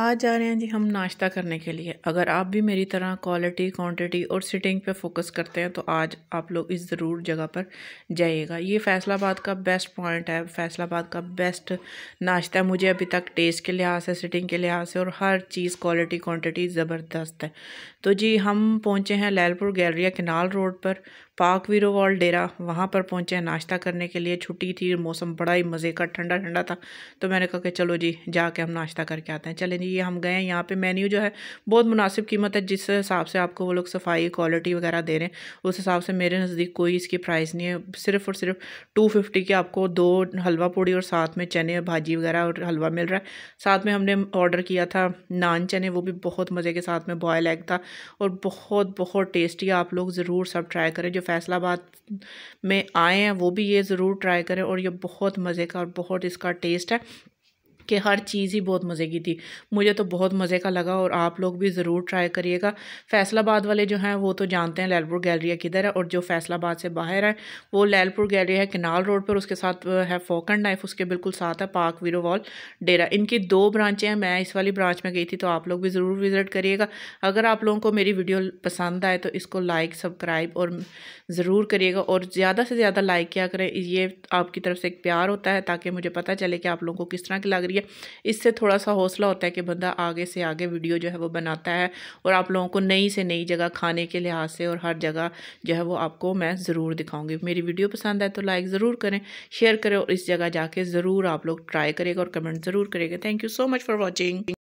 आज जा रहे हैं जी हम नाश्ता करने के लिए अगर आप भी मेरी तरह क्वालिटी क्वांटिटी और सिटिंग पे फोकस करते हैं तो आज आप लोग इस ज़रूर जगह पर जाइएगा ये फैसलाबाद का बेस्ट पॉइंट है फैसलाबाद का बेस्ट नाश्ता है मुझे अभी तक टेस्ट के लिहाज से सिटिंग के लिहाज से और हर चीज़ क्वालिटी क्वान्टिटी ज़बरदस्त है तो जी हम पहुँचे हैं लैलपुर गैलरिया किनाल रोड पर पाक वीरोवाल डेरा वहाँ पर पहुँचे नाश्ता करने के लिए छुट्टी थी मौसम बड़ा ही मज़े का ठंडा ठंडा था तो मैंने कहा कि चलो जी जाके हम नाश्ता करके आते हैं चलें जी ये हम गए हैं यहाँ पे मेन्यू जो है बहुत मुनासिब कीमत है जिस हिसाब से आपको वो लोग सफाई क्वालिटी वगैरह दे रहे हैं उस हिसाब से मेरे नज़दीक कोई इसकी प्राइस नहीं है सिर्फ़ और सिर्फ टू फिफ्टी की आपको दो हलवा पूड़ी और साथ में चने भाजी वगैरह और हलवा मिल रहा है साथ में हमने ऑर्डर किया था नान चने वो भी बहुत मज़े के साथ में बॉयल एग था और बहुत बहुत टेस्टी आप लोग ज़रूर सब ट्राई करें जो फैसलाबाद में आए हैं वो भी ये ज़रूर ट्राई करें और ये बहुत मज़े का और बहुत इसका टेस्ट है कि हर चीज़ ही बहुत मज़े की थी मुझे तो बहुत मज़े का लगा और आप लोग भी ज़रूर ट्राई करिएगा फैसलाबाद वाले जो हैं वो तो जानते हैं लैलपुर गैलरिया किधर है और जो फैसलाबाद से बाहर है वो लैलपुर गैलरी है किनाल रोड पर उसके साथ है फोकन नाइफ उसके बिल्कुल साथ है पार्क वीरो वॉल डेरा इनकी दो ब्रांचें हैं मैं इस वाली ब्रांच में गई थी तो आप लोग भी ज़रूर विज़िट करिएगा अगर आप लोगों को मेरी वीडियो पसंद आए तो इसको लाइक सब्सक्राइब और ज़रूर करिएगा और ज़्यादा से ज़्यादा लाइक किया करें ये आपकी तरफ से एक प्यार होता है ताकि मुझे पता चले कि आप लोगों को किस तरह की लग रही करिए इससे थोड़ा सा हौसला होता है कि बंदा आगे से आगे वीडियो जो है वो बनाता है और आप लोगों को नई से नई जगह खाने के लिहाज से और हर जगह जो है वो आपको मैं ज़रूर दिखाऊंगी मेरी वीडियो पसंद आए तो लाइक ज़रूर करें शेयर करें और इस जगह जाके ज़रूर आप लोग ट्राई करेगा और कमेंट ज़रूर करेगा thank you so much for watching